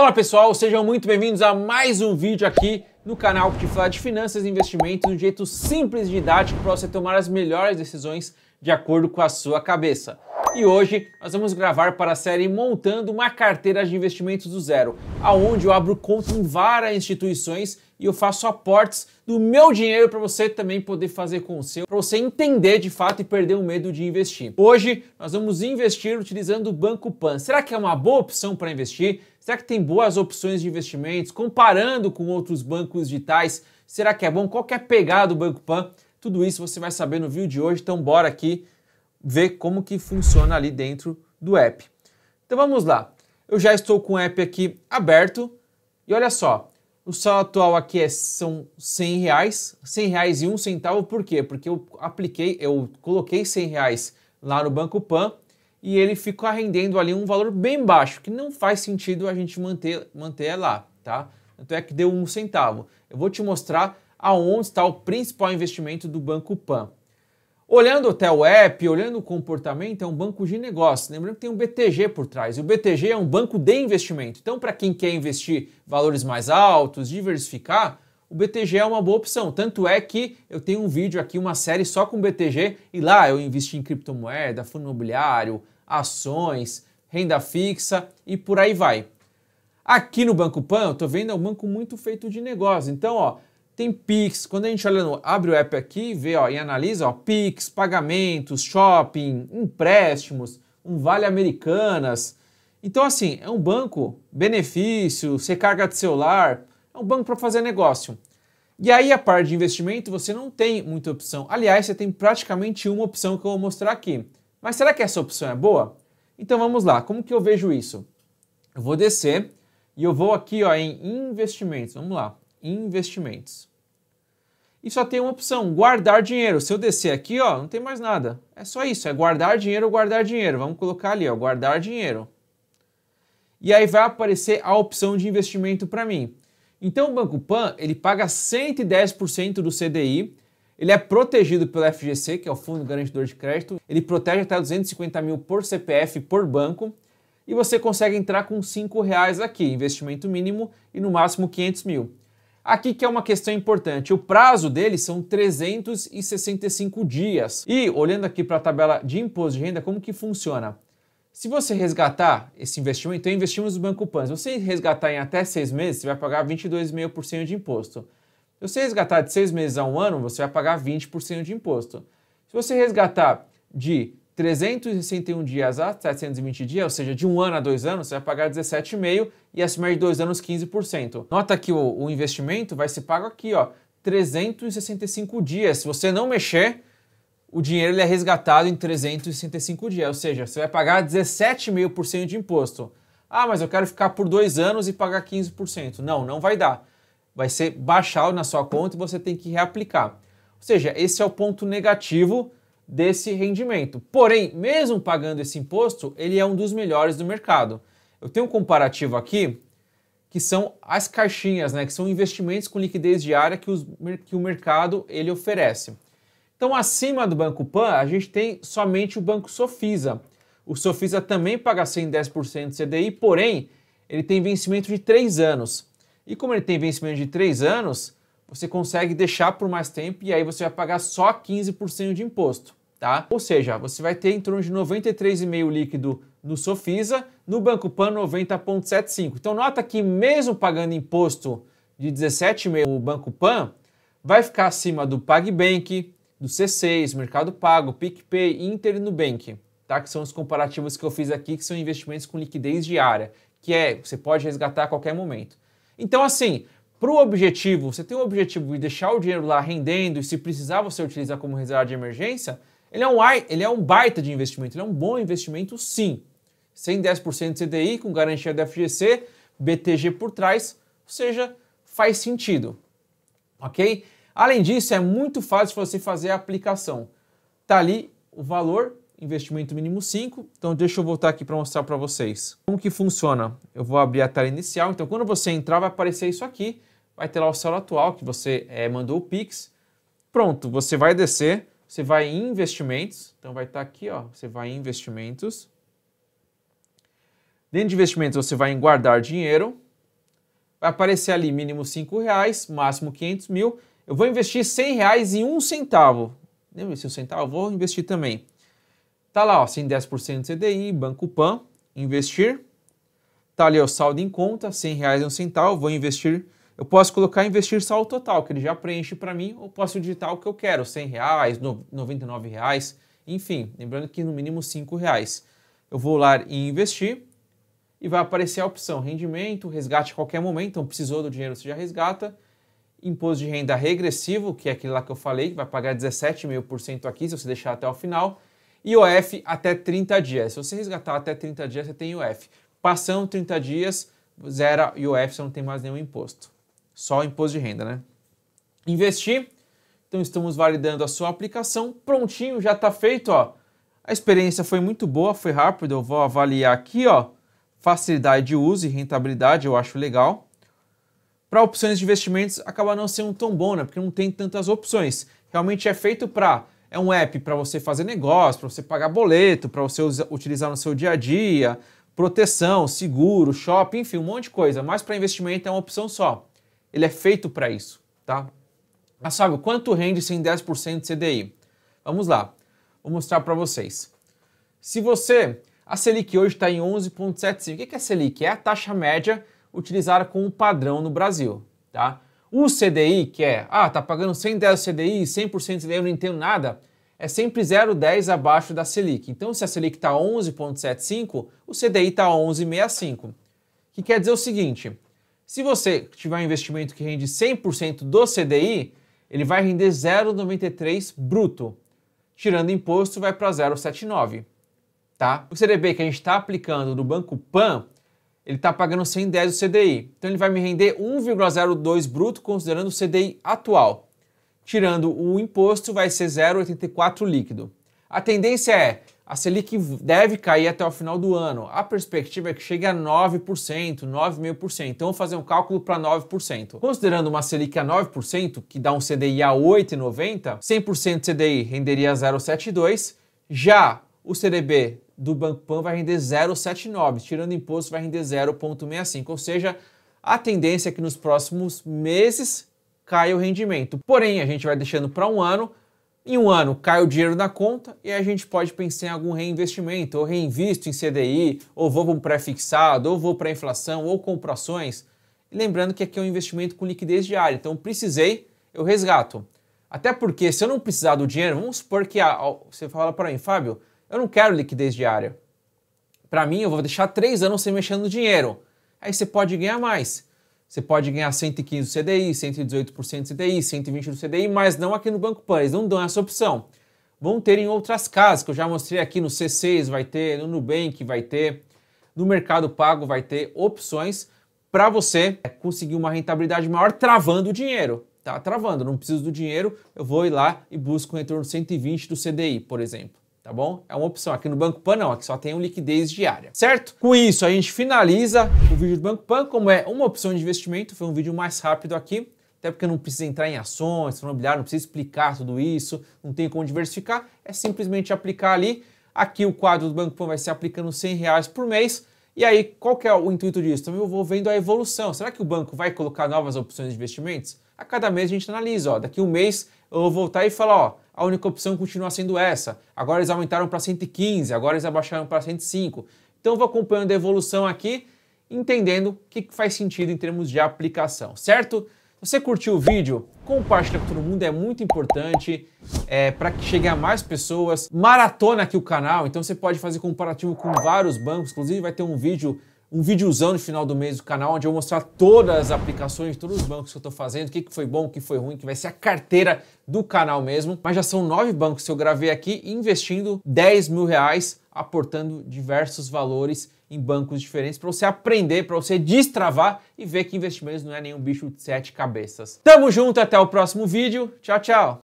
Fala pessoal, sejam muito bem-vindos a mais um vídeo aqui no canal que fala de finanças e investimentos de um jeito simples e didático para você tomar as melhores decisões de acordo com a sua cabeça. E hoje nós vamos gravar para a série Montando uma Carteira de Investimentos do Zero, aonde eu abro conta em várias instituições e eu faço aportes do meu dinheiro para você também poder fazer com o seu, para você entender de fato e perder o medo de investir. Hoje nós vamos investir utilizando o Banco Pan. Será que é uma boa opção para investir? Será que tem boas opções de investimentos? Comparando com outros bancos digitais, será que é bom? Qual que é a pegada do Banco Pan? Tudo isso você vai saber no vídeo de hoje, então bora aqui ver como que funciona ali dentro do app. Então vamos lá. Eu já estou com o app aqui aberto e olha só, o saldo atual aqui é, são 100 reais, 100 reais e um centavo, por quê? Porque eu apliquei, eu coloquei 100 reais lá no Banco Pan e ele fica rendendo ali um valor bem baixo, que não faz sentido a gente manter, manter lá, tá? Tanto é que deu um centavo. Eu vou te mostrar aonde está o principal investimento do Banco Pan. Olhando até o app, olhando o comportamento, é um banco de negócio. Lembrando que tem um BTG por trás. E o BTG é um banco de investimento. Então, para quem quer investir valores mais altos, diversificar, o BTG é uma boa opção. Tanto é que eu tenho um vídeo aqui, uma série só com BTG, e lá eu investi em criptomoeda, fundo imobiliário, ações, renda fixa e por aí vai. Aqui no Banco Pan, eu estou vendo é um banco muito feito de negócio. Então, ó, tem Pix. Quando a gente olha no, abre o app aqui, vê ó, e analisa, ó, Pix, pagamentos, shopping, empréstimos, um Vale Americanas. Então, assim, é um banco benefício, recarga de celular, é um banco para fazer negócio. E aí, a parte de investimento, você não tem muita opção. Aliás, você tem praticamente uma opção que eu vou mostrar aqui. Mas será que essa opção é boa? Então vamos lá, como que eu vejo isso? Eu vou descer e eu vou aqui ó, em investimentos, vamos lá, investimentos e só tem uma opção, guardar dinheiro. Se eu descer aqui, ó, não tem mais nada. É só isso, é guardar dinheiro, guardar dinheiro. Vamos colocar ali, ó, guardar dinheiro. E aí vai aparecer a opção de investimento para mim. Então o Banco Pan, ele paga 110% do CDI, ele é protegido pelo FGC, que é o Fundo Garantidor de Crédito, ele protege até 250 mil por CPF por banco, e você consegue entrar com R$ reais aqui, investimento mínimo, e no máximo 500 mil. Aqui que é uma questão importante. O prazo dele são 365 dias. E olhando aqui para a tabela de imposto de renda, como que funciona? Se você resgatar esse investimento, então investimos no Banco Pan. Se você resgatar em até seis meses, você vai pagar 22,5% de imposto. Se você resgatar de seis meses a um ano, você vai pagar 20% de imposto. Se você resgatar de 361 dias a 720 dias, ou seja, de um ano a dois anos, você vai pagar 17,5% e acima de dois anos 15%. Nota que o, o investimento vai ser pago aqui, ó, 365 dias. Se você não mexer, o dinheiro ele é resgatado em 365 dias, ou seja, você vai pagar 17,5% de imposto. Ah, mas eu quero ficar por dois anos e pagar 15%. Não, não vai dar. Vai ser baixado na sua conta e você tem que reaplicar. Ou seja, esse é o ponto negativo desse rendimento. Porém, mesmo pagando esse imposto, ele é um dos melhores do mercado. Eu tenho um comparativo aqui que são as caixinhas, né, que são investimentos com liquidez diária que, os, que o mercado ele oferece. Então, acima do Banco Pan, a gente tem somente o Banco Sofisa. O Sofisa também paga 110% CDI, porém, ele tem vencimento de 3 anos. E como ele tem vencimento de 3 anos, você consegue deixar por mais tempo e aí você vai pagar só 15% de imposto tá? Ou seja, você vai ter em torno de 93,5 líquido no Sofisa, no Banco Pan 90,75. Então nota que mesmo pagando imposto de 17,5 o Banco Pan, vai ficar acima do PagBank, do C6, Mercado Pago, PicPay, Inter e Nubank, tá? Que são os comparativos que eu fiz aqui, que são investimentos com liquidez diária, que é, você pode resgatar a qualquer momento. Então assim, para o objetivo, você tem o objetivo de deixar o dinheiro lá rendendo e se precisar você utiliza como reserva de emergência, ele é, um, ele é um baita de investimento, ele é um bom investimento sim. 110% CDI com garantia da FGC, BTG por trás, ou seja, faz sentido, ok? Além disso, é muito fácil você fazer a aplicação. Tá ali o valor, investimento mínimo 5, então deixa eu voltar aqui para mostrar para vocês. Como que funciona? Eu vou abrir a tela inicial, então quando você entrar vai aparecer isso aqui, vai ter lá o saldo atual que você é, mandou o Pix. Pronto, você vai descer, você vai em investimentos, então vai estar tá aqui, ó, você vai em investimentos. Dentro de investimentos você vai em guardar dinheiro. Vai aparecer ali mínimo 5 reais, máximo 500 mil. Eu vou investir 100 reais em um centavo. Lembra se um centavo? Eu vou investir também. Tá lá, ó, 110% CDI, Banco Pan, investir. Tá ali o saldo em conta, 100 reais e um centavo, vou investir eu posso colocar investir só o total, que ele já preenche para mim, ou posso digitar o que eu quero, 100 reais, 99 reais, enfim, lembrando que no mínimo 5 reais. Eu vou lá em investir e vai aparecer a opção rendimento, resgate a qualquer momento, então precisou do dinheiro, você já resgata. Imposto de renda regressivo, que é aquele lá que eu falei, que vai pagar 17,5% aqui se você deixar até o final. E OF até 30 dias. Se você resgatar até 30 dias, você tem IOF. Passando 30 dias, zera IOF, você não tem mais nenhum imposto. Só imposto de renda, né? Investir. Então estamos validando a sua aplicação. Prontinho, já está feito, ó. A experiência foi muito boa, foi rápido. Eu vou avaliar aqui, ó. Facilidade de uso e rentabilidade, eu acho legal. Para opções de investimentos, acaba não sendo tão bom, né? Porque não tem tantas opções. Realmente é feito para é um app para você fazer negócio, para você pagar boleto, para você usar, utilizar no seu dia a dia, proteção, seguro, shopping, enfim, um monte de coisa. Mas para investimento é uma opção só ele é feito para isso, tá? Mas ah, sabe, quanto rende sem 10% CDI? Vamos lá, vou mostrar para vocês. Se você, a Selic hoje está em 11,75. O que é a Selic? É a taxa média utilizada como padrão no Brasil, tá? O CDI, que é, ah, tá pagando 110 CDI, 100% CDI, eu não entendo nada, é sempre 0,10 abaixo da Selic. Então, se a Selic está 11,75, o CDI está 11,65. Que quer dizer o seguinte, se você tiver um investimento que rende 100% do CDI, ele vai render 0,93 bruto. Tirando imposto, vai para 0,79. Tá? O CDB que a gente está aplicando no Banco Pan, ele está pagando 110 do CDI. Então ele vai me render 1,02 bruto, considerando o CDI atual. Tirando o imposto, vai ser 0,84 líquido. A tendência é a Selic deve cair até o final do ano. A perspectiva é que chegue a 9%, 9,5%. Então, vou fazer um cálculo para 9%. Considerando uma Selic a 9%, que dá um CDI a 8,90, 100% CDI renderia 0,72. Já o CDB do Banco Pan vai render 0,79. Tirando imposto, vai render 0,65. Ou seja, a tendência é que nos próximos meses caia o rendimento. Porém, a gente vai deixando para um ano em um ano cai o dinheiro da conta e a gente pode pensar em algum reinvestimento, ou reinvisto em CDI, ou vou para um pré-fixado, ou vou para a inflação, ou compro ações. E lembrando que aqui é um investimento com liquidez diária, então precisei, eu resgato. Até porque se eu não precisar do dinheiro, vamos supor que a, você fala para mim, Fábio, eu não quero liquidez diária. Para mim, eu vou deixar três anos sem mexer no dinheiro. Aí você pode ganhar mais. Você pode ganhar 115 do CDI, 118% do CDI, 120% do CDI, mas não aqui no Banco Pan, eles não dão essa opção. Vão ter em outras casas, que eu já mostrei aqui no C6, vai ter, no Nubank vai ter, no Mercado Pago vai ter opções para você é, conseguir uma rentabilidade maior travando o dinheiro. Tá travando, não preciso do dinheiro, eu vou ir lá e busco um retorno 120 do CDI, por exemplo tá bom? É uma opção. Aqui no Banco Pan não, aqui só tem um liquidez diária, certo? Com isso, a gente finaliza o vídeo do Banco Pan, como é uma opção de investimento, foi um vídeo mais rápido aqui, até porque não precisa entrar em ações, fundo imobiliário, não precisa explicar tudo isso, não tem como diversificar, é simplesmente aplicar ali. Aqui o quadro do Banco Pan vai ser aplicando 100 reais por mês, e aí, qual que é o intuito disso? Também eu vou vendo a evolução. Será que o banco vai colocar novas opções de investimentos? A cada mês a gente analisa, ó, daqui um mês eu vou voltar e falar, ó, a única opção continua sendo essa. Agora eles aumentaram para 115, agora eles abaixaram para 105. Então vou acompanhando a evolução aqui, entendendo o que faz sentido em termos de aplicação, certo? Se você curtiu o vídeo, compartilha com todo mundo, é muito importante é, para que chegue a mais pessoas. Maratona aqui o canal, então você pode fazer comparativo com vários bancos, inclusive vai ter um vídeo um videozão no final do mês do canal, onde eu vou mostrar todas as aplicações, todos os bancos que eu tô fazendo, o que, que foi bom, o que foi ruim, que vai ser a carteira do canal mesmo. Mas já são nove bancos que eu gravei aqui, investindo 10 mil reais, aportando diversos valores em bancos diferentes para você aprender, para você destravar e ver que investimentos não é nenhum bicho de sete cabeças. Tamo junto, até o próximo vídeo. Tchau, tchau!